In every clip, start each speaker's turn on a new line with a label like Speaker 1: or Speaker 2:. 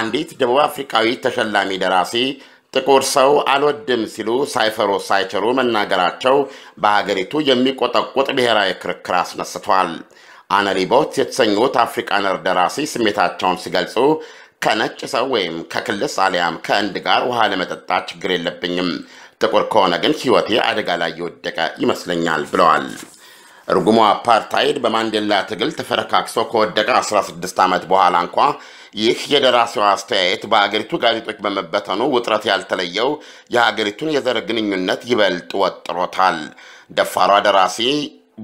Speaker 1: አንዲት ደቡብ አፍሪካዊ ተሸላሚ ደራሲ ጥቁር ሰው አልወድም ሲሉ ሳይፈሩ ሳይችሉ መናገራቸው በሀገሪቱ የሚቆጠቁጥ ብሔራዊ ክርክር አስነስቷል። አነሪቦት የተሰኙት አፍሪካነር ደራሲ ስሜታቸውን ሲገልጹ ከነጭ ሰው ወይም ከክልስ አሊያም ከእንድ ጋር ውሃ ለመጠጣት ችግር የለብኝም፣ ጥቁር ከሆነ ግን ሕይወቴ አደጋ ላይ የወደቀ ይመስለኛል ብለዋል። ርጉሞ አፓርታይድ በማንዴላ ትግል ተፈረካክሶ ከወደቀ 16 ዓመት በኋላ እንኳ ይህ የደራሲው አስተያየት በአገሪቱ ጋዜጦች በመበተኑ ውጥረት ያልተለየው የሀገሪቱን የዘር ግንኙነት ይበልጥ ወጥሮታል። ደፋሯ ደራሲ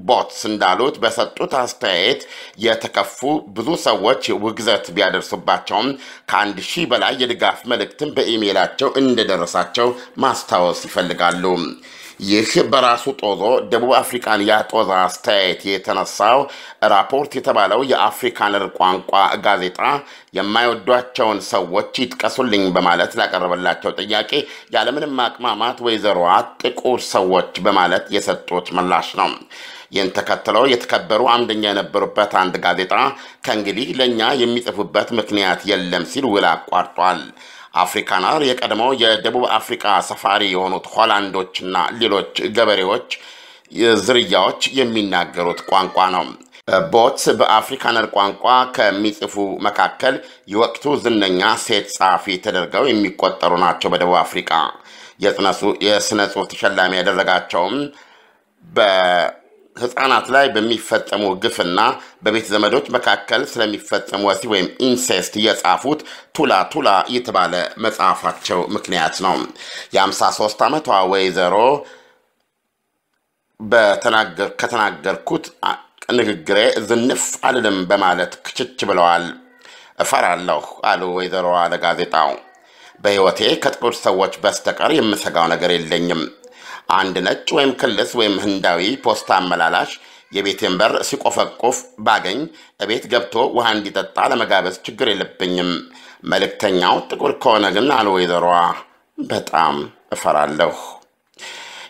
Speaker 1: ቦትስ እንዳሉት በሰጡት አስተያየት የተከፉ ብዙ ሰዎች ውግዘት ቢያደርሱባቸውም ከአንድ ሺህ በላይ የድጋፍ መልእክትን በኢሜይላቸው እንደደረሳቸው ማስታወስ ይፈልጋሉ። ይህ በራሱ ጦዞ ደቡብ አፍሪካን ያጦዘ አስተያየት የተነሳው ራፖርት የተባለው የአፍሪካነር ቋንቋ ጋዜጣ የማይወዷቸውን ሰዎች ይጥቀሱልኝ በማለት ላቀረበላቸው ጥያቄ ያለምንም ማቅማማት ወይዘሮዋ ጥቁር ሰዎች በማለት የሰጡት ምላሽ ነው። ይህን ተከትለው የተከበሩ አምደኛ የነበሩበት አንድ ጋዜጣ ከእንግዲህ ለእኛ የሚጽፉበት ምክንያት የለም ሲል ውል አቋርጧል። አፍሪካነር የቀድሞው የደቡብ አፍሪካ ሰፋሪ የሆኑት ሆላንዶችና ሌሎች ገበሬዎች ዝርያዎች የሚናገሩት ቋንቋ ነው። ቦትስ በአፍሪካነር ቋንቋ ከሚጽፉ መካከል የወቅቱ ዝነኛ ሴት ጸሐፊ ተደርገው የሚቆጠሩ ናቸው። በደቡብ አፍሪካ የስነ ጽሑፍ ተሸላሚ ያደረጋቸውም ህጻናት ላይ በሚፈጸሙ ግፍና በቤት ዘመዶች መካከል ስለሚፈጸሙ ወሲብ ወይም ኢንሴስት የጻፉት ቱላ ቱላ የተባለ መጽሐፋቸው ምክንያት ነው። የ53 ዓመቷ ወይዘሮ ከተናገርኩት ንግግሬ ዝንፍ አልልም በማለት ክችች ብለዋል። እፈራለሁ አሉ ወይዘሮዋ ለጋዜጣው። በሕይወቴ ከጥቁር ሰዎች በስተቀር የምሰጋው ነገር የለኝም። አንድ ነጭ ወይም ክልስ ወይም ህንዳዊ ፖስታ አመላላሽ የቤቴን በር ሲቆፈቁፍ ባገኝ እቤት ገብቶ ውሃ እንዲጠጣ ለመጋበዝ ችግር የለብኝም። መልእክተኛው ጥቁር ከሆነ ግን አለ ወይዘሮዋ፣ በጣም እፈራለሁ።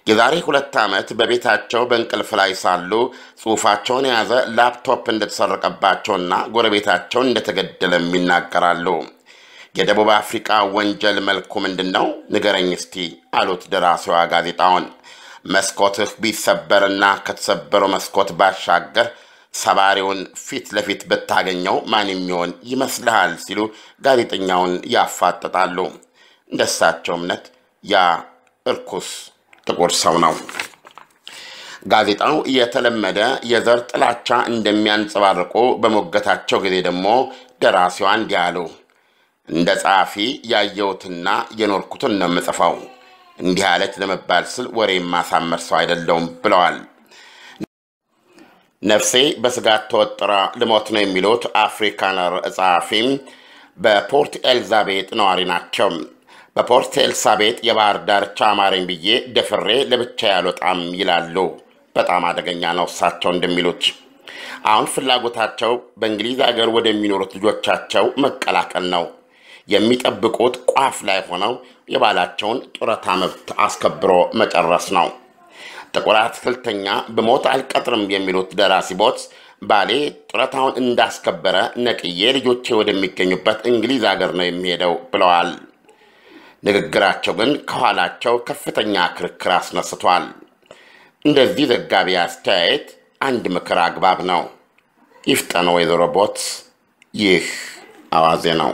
Speaker 1: የዛሬ ሁለት ዓመት በቤታቸው በእንቅልፍ ላይ ሳሉ ጽሑፋቸውን የያዘ ላፕቶፕ እንደተሰረቀባቸውና ጎረቤታቸው እንደተገደለም ይናገራሉ። የደቡብ አፍሪቃ ወንጀል መልኩ ምንድን ነው ንገረኝ እስቲ አሉት ደራሲዋ ጋዜጣውን። መስኮትህ ቢሰበርና ከተሰበረው መስኮት ባሻገር ሰባሪውን ፊት ለፊት ብታገኘው ማን የሚሆን ይመስልሃል? ሲሉ ጋዜጠኛውን ያፋጥጣሉ። እንደሳቸው እምነት ያ እርኩስ ጥቁር ሰው ነው። ጋዜጣው የተለመደ የዘር ጥላቻ እንደሚያንጸባርቁ በሞገታቸው ጊዜ ደግሞ ደራሲዋ እንዲህ አሉ። እንደ ጸሐፊ ያየሁትና የኖርኩትን ነው የምጽፈው። እንዲህ አለች ለመባል ስል ወሬ ማሳመር ሰው አይደለውም ብለዋል። ነፍሴ በስጋት ተወጥራ ልሞት ነው የሚሉት አፍሪካነር ጸሐፊም በፖርት ኤልዛቤጥ ነዋሪ ናቸው። በፖርት ኤልሳቤጥ የባህር ዳርቻ አማረኝ ብዬ ደፍሬ ለብቻ ያልወጣም ይላሉ። በጣም አደገኛ ነው እሳቸው እንደሚሉት። አሁን ፍላጎታቸው በእንግሊዝ ሀገር ወደሚኖሩት ልጆቻቸው መቀላቀል ነው። የሚጠብቁት ቋፍ ላይ ሆነው የባላቸውን ጡረታ መብት አስከብሮ መጨረስ ነው። ጥቁር አትክልተኛ በሞት አልቀጥርም የሚሉት ደራሲ ቦትስ ባሌ ጡረታውን እንዳስከበረ ነቅዬ ልጆቼ ወደሚገኙበት እንግሊዝ አገር ነው የሚሄደው ብለዋል። ንግግራቸው ግን ከኋላቸው ከፍተኛ ክርክር አስነስቷል። እንደዚህ ዘጋቢ አስተያየት አንድ ምክር አግባብ ነው። ይፍጠን ወይዘሮ ቦትስ። ይህ አዋዜ ነው።